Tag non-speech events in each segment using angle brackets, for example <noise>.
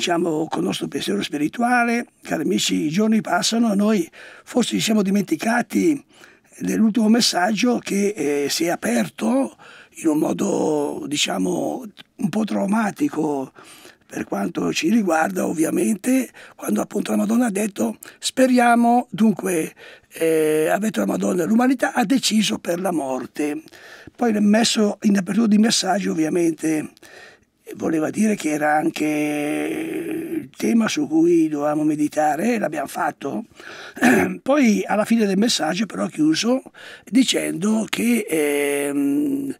Diciamo, con il nostro pensiero spirituale. Cari amici, i giorni passano, noi forse ci siamo dimenticati dell'ultimo messaggio che eh, si è aperto in un modo, diciamo, un po' traumatico per quanto ci riguarda ovviamente, quando appunto la Madonna ha detto speriamo, dunque eh, ha la Madonna, l'umanità ha deciso per la morte. Poi messo in apertura di messaggio ovviamente voleva dire che era anche il tema su cui dovevamo meditare e l'abbiamo fatto. <clears throat> Poi alla fine del messaggio però ha chiuso dicendo che, eh,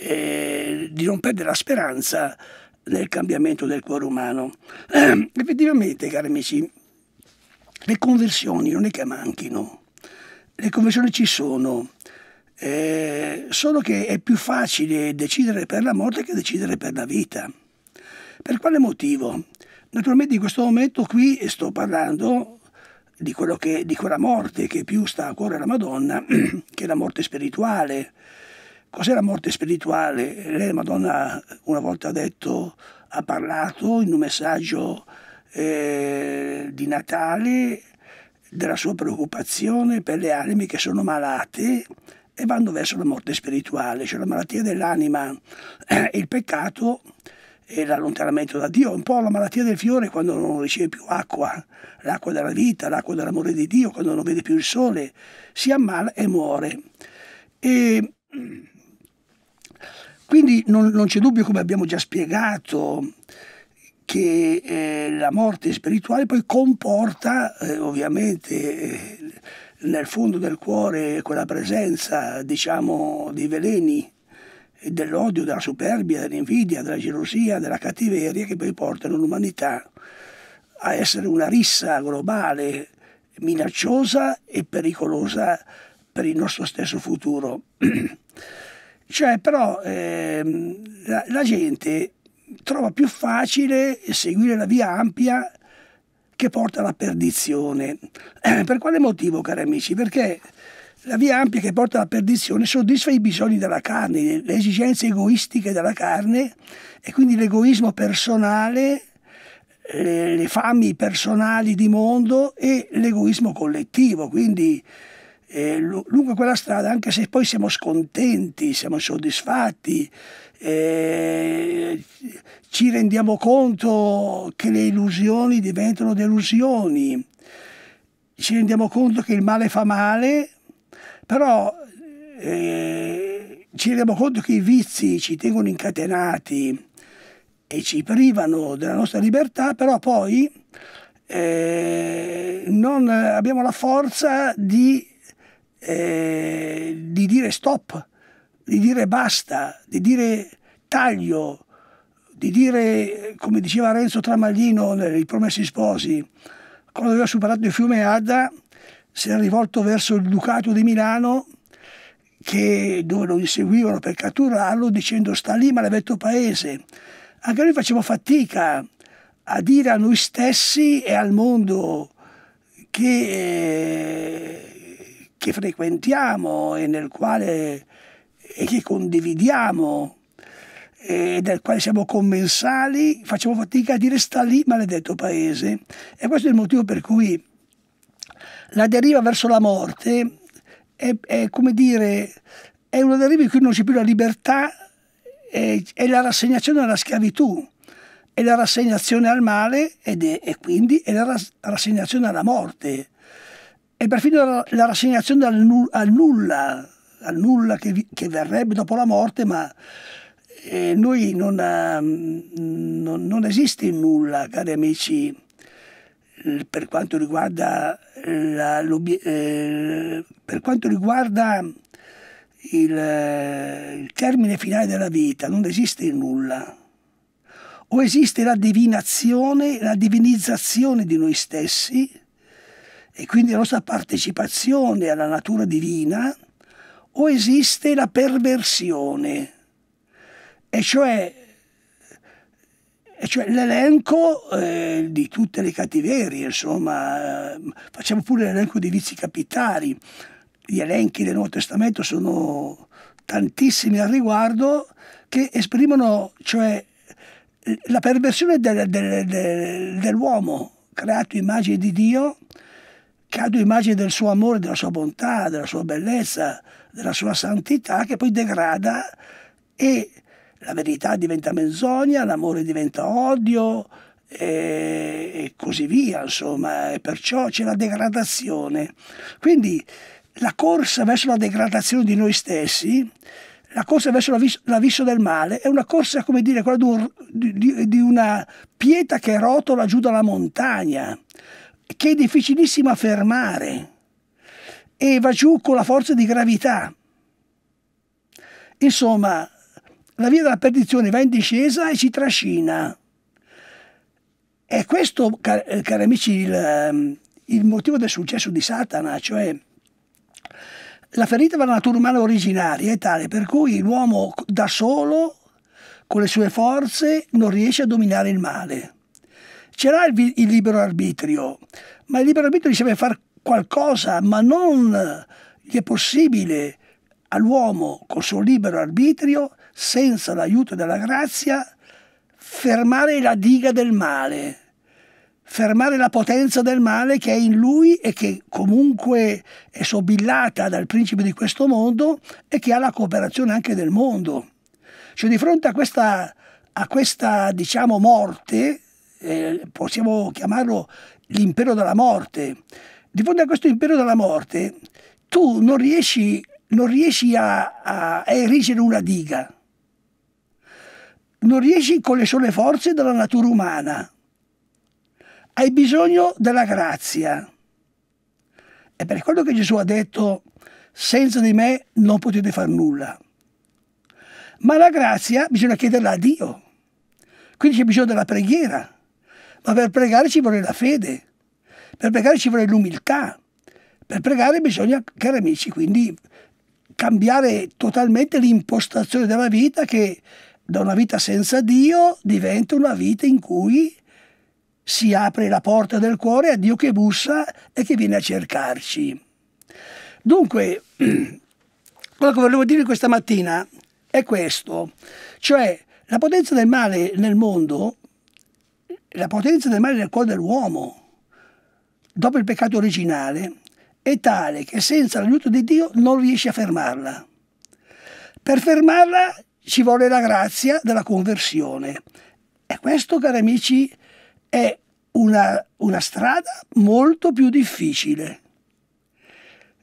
eh, di non perdere la speranza nel cambiamento del cuore umano. <clears throat> effettivamente, cari amici, le conversioni non è che manchino, le conversioni ci sono eh, solo che è più facile decidere per la morte che decidere per la vita. Per quale motivo? Naturalmente in questo momento qui sto parlando di, che, di quella morte che più sta a cuore alla Madonna, <clears throat> che è la morte spirituale. Cos'è la morte spirituale? Lei, la Madonna, una volta ha detto, ha parlato in un messaggio eh, di Natale della sua preoccupazione per le anime che sono malate, e vanno verso la morte spirituale, cioè la malattia dell'anima, <clears throat> il peccato e l'allontanamento da Dio, un po' la malattia del fiore quando non riceve più acqua, l'acqua della vita, l'acqua dell'amore di Dio, quando non vede più il sole, si ammala e muore. E mm, quindi non, non c'è dubbio, come abbiamo già spiegato, che eh, la morte spirituale poi comporta eh, ovviamente eh, nel fondo del cuore quella presenza diciamo dei veleni dell'odio, della superbia, dell'invidia, della gelosia, della cattiveria che poi portano l'umanità a essere una rissa globale minacciosa e pericolosa per il nostro stesso futuro. <clears throat> cioè però ehm, la, la gente trova più facile seguire la via ampia che porta alla perdizione. Eh, per quale motivo, cari amici? Perché la via ampia che porta alla perdizione soddisfa i bisogni della carne, le esigenze egoistiche della carne e quindi l'egoismo personale, le, le, fami personali di mondo e l'egoismo collettivo. Quindi eh, lungo quella strada, anche se poi siamo scontenti, siamo soddisfatti, eh, ci rendiamo conto che le illusioni diventano delusioni, ci rendiamo conto che il male fa male, però eh, ci rendiamo conto che i vizi ci tengono incatenati e ci privano della nostra libertà, però poi eh, non abbiamo la forza di, eh, di dire stop di dire basta, di dire taglio, di dire, come diceva Renzo Tramaglino nei Promessi Sposi, quando aveva superato il fiume Adda, si era rivolto verso il Ducato di Milano, che, dove lo inseguivano per catturarlo, dicendo sta lì maledetto paese. Anche noi facciamo fatica a dire a noi stessi e al mondo che, eh, che frequentiamo e nel quale e che condividiamo e del quale siamo commensali, facciamo fatica a dire sta lì maledetto paese. E questo è il motivo per cui la deriva verso la morte è, è come dire, è una deriva in cui non c'è più la libertà, è, è la rassegnazione alla schiavitù, è la rassegnazione al male ed è, e quindi è la rassegnazione alla morte, è perfino la, rassegnazione al, al nulla al nulla che, vi, che verrebbe dopo la morte, ma eh, noi non, ha, ehm, non, non esiste nulla, cari amici, eh, per quanto riguarda, la, eh, per quanto riguarda il, eh, il, termine finale della vita, non esiste nulla. O esiste la divinazione, la divinizzazione di noi stessi e quindi la nostra partecipazione alla natura divina, o esiste la perversione, e cioè, cioè l'elenco eh, di tutte le cattiverie, insomma, eh, facciamo pure l'elenco dei vizi capitali. Gli elenchi del Nuovo Testamento sono tantissimi al riguardo che esprimono cioè, la perversione del, del, del, dell'uomo creato immagine di Dio, creato immagine del suo amore, della sua bontà, della sua bellezza, della sua santità che poi degrada e la verità diventa menzogna, l'amore diventa odio e, così via, insomma, e perciò c'è la degradazione. Quindi la corsa verso la degradazione di noi stessi, la corsa verso l'avviso del male, è una corsa, come dire, quella di, un, di, di una pietra che rotola giù dalla montagna, che è difficilissima a fermare e va giù con la forza di gravità. Insomma, la via della perdizione va in discesa e ci trascina. È questo, eh, cari amici, il, ehm, il motivo del successo di Satana, cioè la ferita per la natura umana originaria è tale per cui l'uomo da solo, con le sue forze, non riesce a dominare il male. C'era il, il libero arbitrio, ma il libero arbitrio ci deve far qualcosa, ma non gli è possibile all'uomo col suo libero arbitrio, senza l'aiuto della grazia, fermare la diga del male, fermare la potenza del male che è in lui e che comunque è sobillata dal principe di questo mondo e che ha la cooperazione anche del mondo. Cioè di fronte a questa, a questa diciamo, morte, eh, possiamo chiamarlo l'impero della morte, di fronte a questo impero della morte, tu non riesci, non riesci a, a, erigere una diga, non riesci con le sole forze della natura umana, hai bisogno della grazia. E per quello che Gesù ha detto, senza di me non potete fare nulla. Ma la grazia bisogna chiederla a Dio. Quindi c'è bisogno della preghiera. Ma per pregare ci vuole la fede. Per pregare ci vuole l'umiltà. Per pregare bisogna, cari amici, quindi cambiare totalmente l'impostazione della vita che da una vita senza Dio diventa una vita in cui si apre la porta del cuore a Dio che bussa e che viene a cercarci. Dunque, <clears throat> quello che volevo dire questa mattina è questo, cioè la potenza del male nel mondo, la potenza del male nel cuore dell'uomo, dopo il peccato originale è tale che senza l'aiuto di Dio non riesce a fermarla. Per fermarla ci vuole la grazia della conversione. E questo, cari amici, è una, una strada molto più difficile.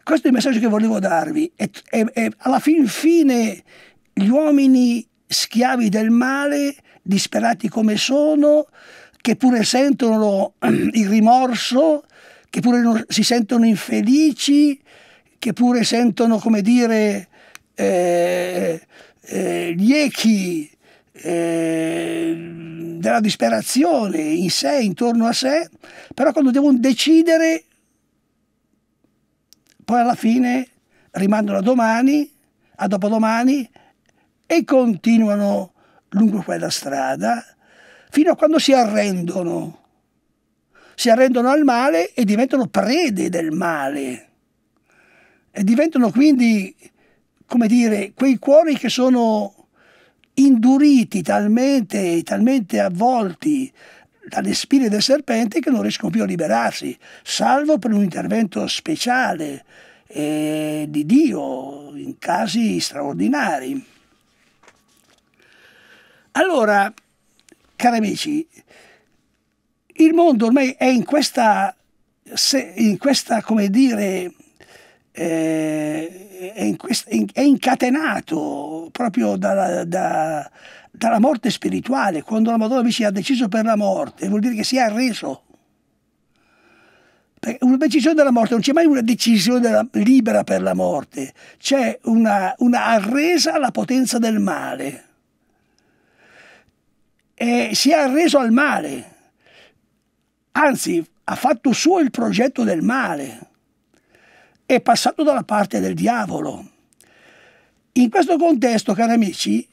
Questo è il messaggio che volevo darvi. E, e, e alla fin fine gli uomini schiavi del male, disperati come sono, che pure sentono il rimorso, che pure non, si sentono infelici, che pure sentono, come dire, eh, eh, gli echi eh, della disperazione in sé, intorno a sé, però quando devono decidere, poi alla fine rimandano a domani, a dopodomani e continuano lungo quella strada fino a quando si arrendono si arrendono al male e diventano prede del male. E diventano quindi, come dire, quei cuori che sono induriti talmente, talmente avvolti dalle spine del serpente che non riescono più a liberarsi, salvo per un intervento speciale eh, di Dio in casi straordinari. Allora, cari amici, il mondo ormai è in questa, in questa come dire, eh, è, in quest, è, incatenato proprio dalla, da, dalla morte spirituale. Quando la Madonna invece ha deciso per la morte, vuol dire che si è arreso. Perché una decisione della morte, non c'è mai una decisione della, libera per la morte, c'è una, una arresa alla potenza del male. E si è arreso al male Anzi, ha fatto suo il progetto del male, è passato dalla parte del diavolo. In questo contesto, cari amici,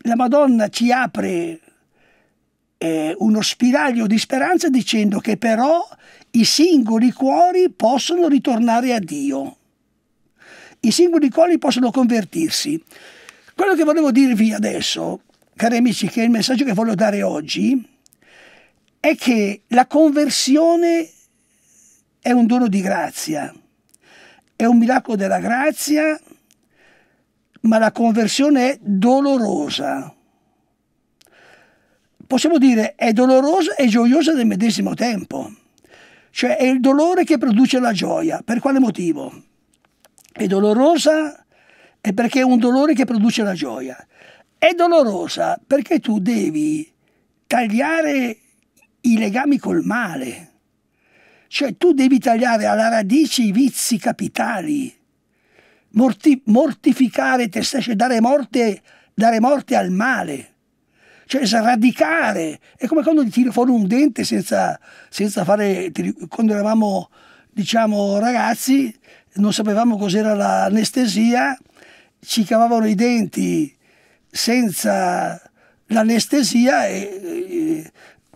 la Madonna ci apre eh, uno spiraglio di speranza dicendo che però i singoli cuori possono ritornare a Dio, i singoli cuori possono convertirsi. Quello che volevo dirvi adesso, cari amici, che è il messaggio che voglio dare oggi, è che la conversione è un dono di grazia, è un miracolo della grazia, ma la conversione è dolorosa. Possiamo dire è dolorosa e gioiosa nel medesimo tempo. Cioè è il dolore che produce la gioia. Per quale motivo? È dolorosa è perché è un dolore che produce la gioia. È dolorosa perché tu devi tagliare i legami col male. Cioè tu devi tagliare alla radice i vizi capitali, morti mortificare te stesso, dare morte, dare morte al male cioè sradicare. È come quando ti tiri fuori un dente senza, senza fare. Quando eravamo, diciamo, ragazzi, non sapevamo cos'era l'anestesia, ci cavavano i denti senza l'anestesia e, e,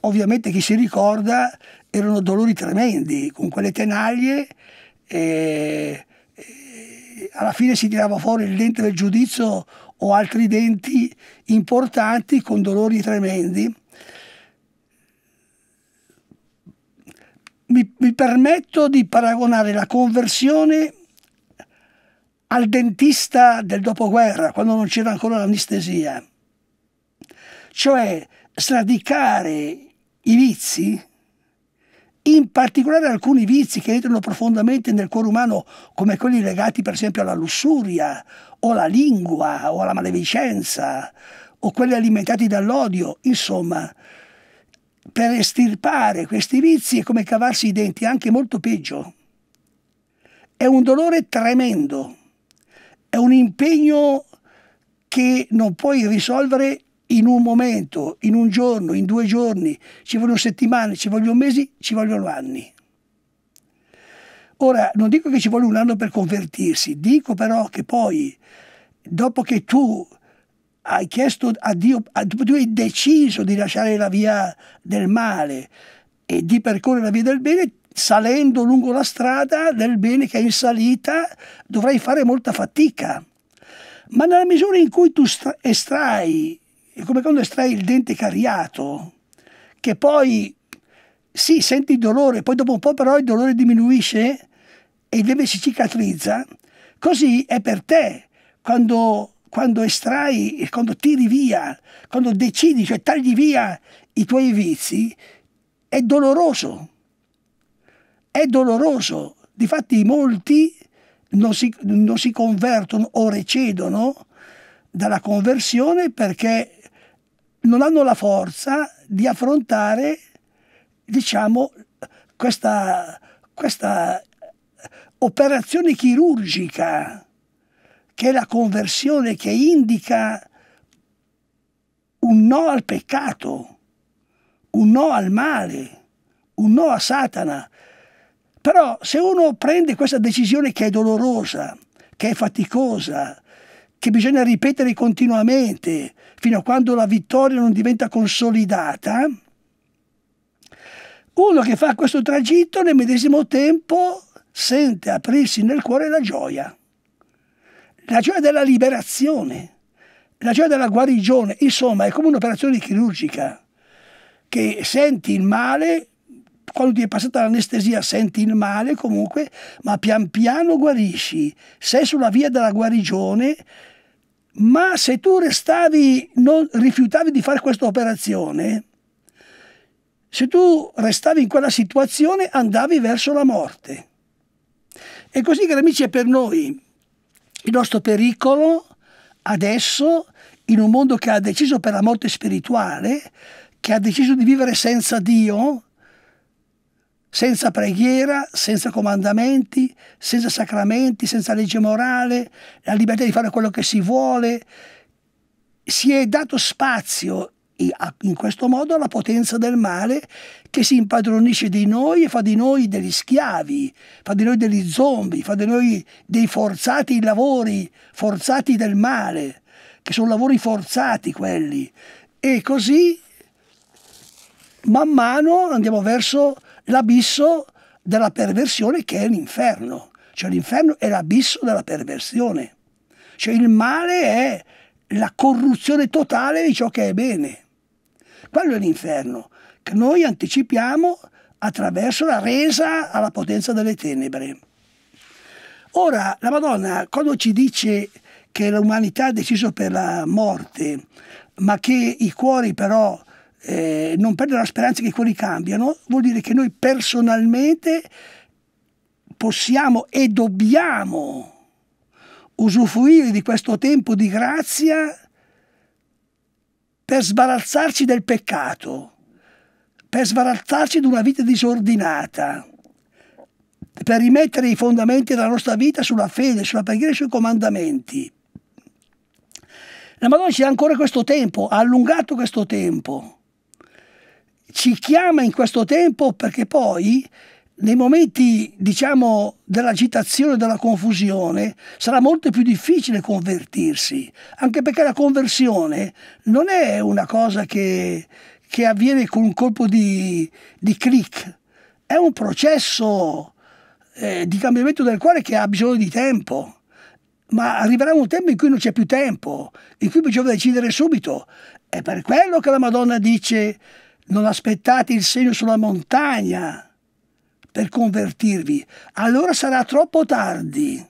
ovviamente chi si ricorda erano dolori tremendi, con quelle tenaglie e, e alla fine si tirava fuori il dente del giudizio o altri denti importanti con dolori tremendi. Mi, mi permetto di paragonare la conversione al dentista del dopoguerra, quando non c'era ancora l'anestesia. Cioè, sradicare i vizi, in particolare alcuni vizi che entrano profondamente nel cuore umano, come quelli legati per esempio alla lussuria, o alla lingua, o alla maleficenza, o quelli alimentati dall'odio, insomma, per estirpare questi vizi è come cavarsi i denti, anche molto peggio. È un dolore tremendo, è un impegno che non puoi risolvere in un momento, in un giorno, in due giorni, ci vogliono settimane, ci vogliono mesi, ci vogliono anni. Ora, non dico che ci vuole un anno per convertirsi, dico però che poi, dopo che tu hai chiesto a Dio, dopo tu hai deciso di lasciare la via del male e di percorrere la via del bene, salendo lungo la strada del bene che è in salita, dovrai fare molta fatica. Ma nella misura in cui tu estrai è come quando estrai il dente cariato, che poi sì, senti il dolore, poi dopo un po' però il dolore diminuisce e il deve si cicatrizza. Così è per te quando, quando estrai, quando tiri via, quando decidi, cioè tagli via i tuoi vizi, è doloroso. È doloroso. Difatti molti non si, non si convertono o recedono dalla conversione perché non hanno la forza di affrontare diciamo, questa, questa eh, operazione chirurgica che è la conversione che indica un no al peccato, un no al male, un no a Satana. Però se uno prende questa decisione che è dolorosa, che è faticosa, che bisogna ripetere continuamente fino a quando la vittoria non diventa consolidata, uno che fa questo tragitto nel medesimo tempo sente aprirsi nel cuore la gioia, la gioia della liberazione, la gioia della guarigione, insomma è come un'operazione chirurgica che senti il male quando ti è passata l'anestesia senti il male comunque, ma pian piano guarisci, sei sulla via della guarigione, ma se tu restavi, non, rifiutavi di fare questa operazione, se tu restavi in quella situazione andavi verso la morte. E così, cari amici, è per noi il nostro pericolo adesso, in un mondo che ha deciso per la morte spirituale, che ha deciso di vivere senza Dio, senza preghiera, senza comandamenti, senza sacramenti, senza legge morale, la libertà di fare quello che si vuole. Si è dato spazio in questo modo alla potenza del male che si impadronisce di noi e fa di noi degli schiavi, fa di noi degli zombie, fa di noi dei forzati lavori, forzati del male, che sono lavori forzati quelli. E così man mano andiamo verso l'abisso della perversione che è l'inferno. Cioè l'inferno è l'abisso della perversione. Cioè il male è la corruzione totale di ciò che è bene. Quello è l'inferno, che noi anticipiamo attraverso la resa alla potenza delle tenebre. Ora, la Madonna, quando ci dice che l'umanità ha deciso per la morte, ma che i cuori però eh, non perdere la speranza che i cuori cambiano, vuol dire che noi personalmente possiamo e dobbiamo usufruire di questo tempo di grazia per sbarazzarci del peccato, per sbarazzarci di una vita disordinata, per rimettere i fondamenti della nostra vita sulla fede, sulla preghiera e sui comandamenti. La Madonna ci dà ancora questo tempo, ha allungato questo tempo ci chiama in questo tempo perché poi nei momenti, diciamo, dell'agitazione, della confusione, sarà molto più difficile convertirsi, anche perché la conversione non è una cosa che, che avviene con un colpo di, di click, è un processo eh, di cambiamento del cuore che ha bisogno di tempo. Ma arriverà un tempo in cui non c'è più tempo, in cui bisogna decidere subito. È per quello che la Madonna dice non aspettate il segno sulla montagna per convertirvi, allora sarà troppo tardi.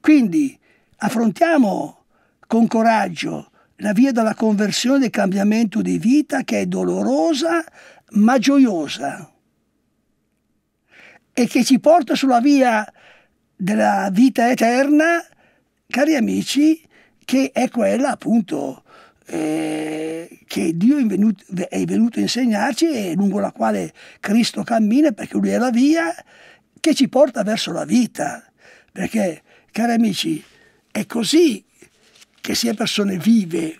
Quindi affrontiamo con coraggio la via della conversione e del cambiamento di vita che è dolorosa ma gioiosa e che ci porta sulla via della vita eterna, cari amici, che è quella appunto eh, che Dio è venuto, è venuto a insegnarci e lungo la quale Cristo cammina perché lui è la via che ci porta verso la vita. Perché, cari amici, è così che si è persone vive,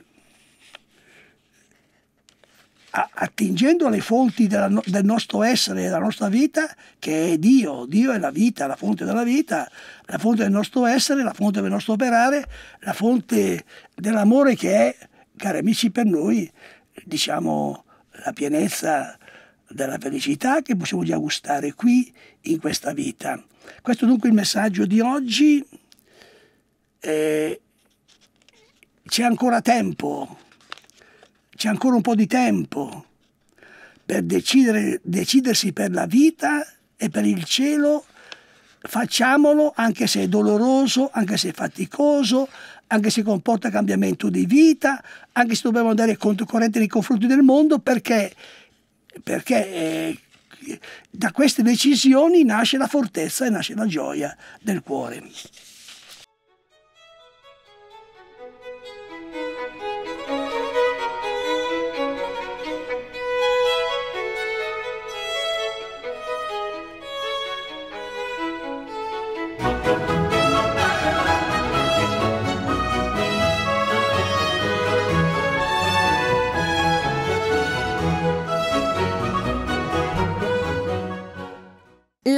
attingendo alle fonti della, del nostro essere e della nostra vita, che è Dio, Dio è la vita, la fonte della vita, la fonte del nostro essere, la fonte del nostro operare, la fonte dell'amore che è cari amici, per noi diciamo la pienezza della felicità che possiamo già gustare qui in questa vita. Questo dunque è il messaggio di oggi. Eh, c'è ancora tempo, c'è ancora un po' di tempo per decidere, decidersi per la vita e per il cielo. Facciamolo anche se è doloroso, anche se è faticoso, anche se comporta cambiamento di vita, anche se dobbiamo andare controcorrente nei confronti del mondo, perché, perché eh, da queste decisioni nasce la fortezza e nasce la gioia del cuore.